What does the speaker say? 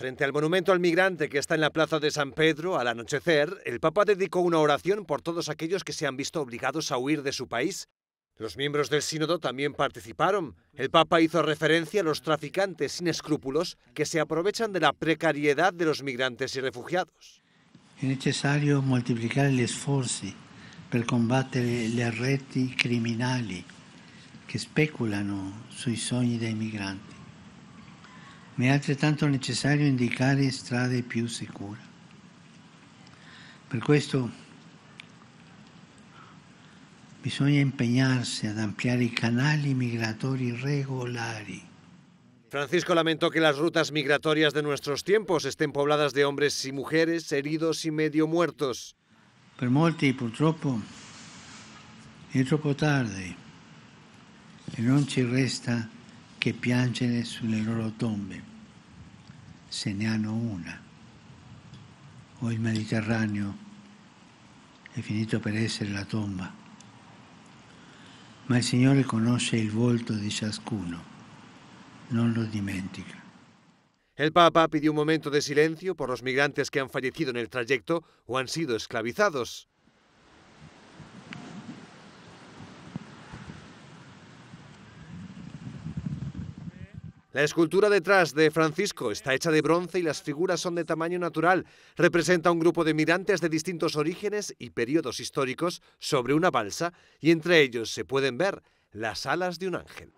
Frente al monumento al migrante que está en la plaza de San Pedro, al anochecer, el Papa dedicó una oración por todos aquellos que se han visto obligados a huir de su país. Los miembros del sínodo también participaron. El Papa hizo referencia a los traficantes sin escrúpulos que se aprovechan de la precariedad de los migrantes y refugiados. Es necesario multiplicar el esfuerzo para combatir las redes criminales que especulan sui sogni dei migranti ma tanto necesario necessario indicare strade più sicure. Per questo bisogna empeñarse ad ampliar i canali migratori regolari Francisco lamentó que las rutas migratorias de nuestros tiempos estén pobladas de hombres y mujeres heridos y medio muertos. Per molti purtroppo è troppo tardi e non ci resta che piangere sulle loro tombe se ne hanno una. O il Mediterraneo è finito per essere la tomba. Ma il Signore conosce il volto di ciascuno, non lo dimentica. El Papa pidió un momento de silencio por los migrantes que han fallecido en el trayecto o han sido esclavizados. La escultura detrás de Francisco está hecha de bronce y las figuras son de tamaño natural. Representa un grupo de mirantes de distintos orígenes y periodos históricos sobre una balsa y entre ellos se pueden ver las alas de un ángel.